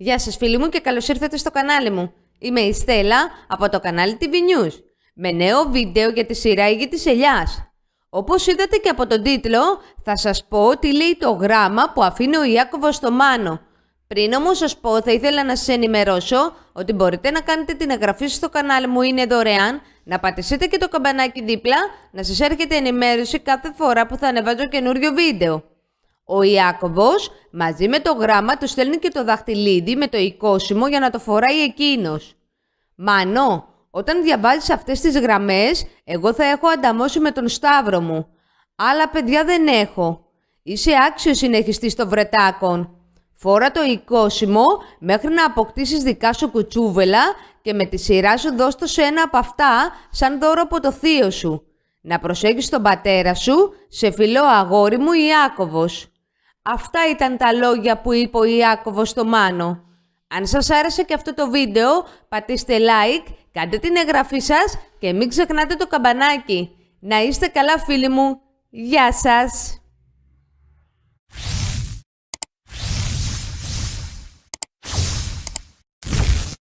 Γεια σας φίλοι μου και καλώς ήρθατε στο κανάλι μου. Είμαι η Στέλλα από το κανάλι TV News με νέο βίντεο για τη σειρά Ήγη της Ελιάς. Όπως είδατε και από τον τίτλο θα σας πω τι λέει το γράμμα που αφήνει ο Ιάκωβος στο Μάνο. Πριν όμως σας πω θα ήθελα να σας ενημερώσω ότι μπορείτε να κάνετε την εγγραφή στο κανάλι μου είναι δωρεάν, να πατήσετε και το καμπανάκι δίπλα, να σας έρχεται ενημέρωση κάθε φορά που θα ανεβάζω καινούριο βίντεο. Ο Ιάκωβος μαζί με το γράμμα του στέλνει και το δαχτυλίδι με το οικόσιμο για να το φοράει εκείνος. Μανώ, όταν διαβάζεις αυτές τις γραμμές, εγώ θα έχω ανταμώσει με τον Σταύρο μου. Άλλα παιδιά δεν έχω. Είσαι άξιος συνεχιστής των Βρετάκων. Φόρα το οικόσιμο μέχρι να αποκτήσεις δικά σου κουτσούβελα και με τη σειρά σου δώστο σε ένα από αυτά σαν δώρο από το θείο σου. Να προσέγγεις τον πατέρα σου, σε φιλό αγόρι μου Ιάκωβος. Αυτά ήταν τα λόγια που είπε ο Ιάκωβος στο Μάνο. Αν σας άρεσε και αυτό το βίντεο, πατήστε like, κάντε την εγγραφή σας και μην ξεχνάτε το καμπανάκι. Να είστε καλά φίλοι μου. Γεια σας!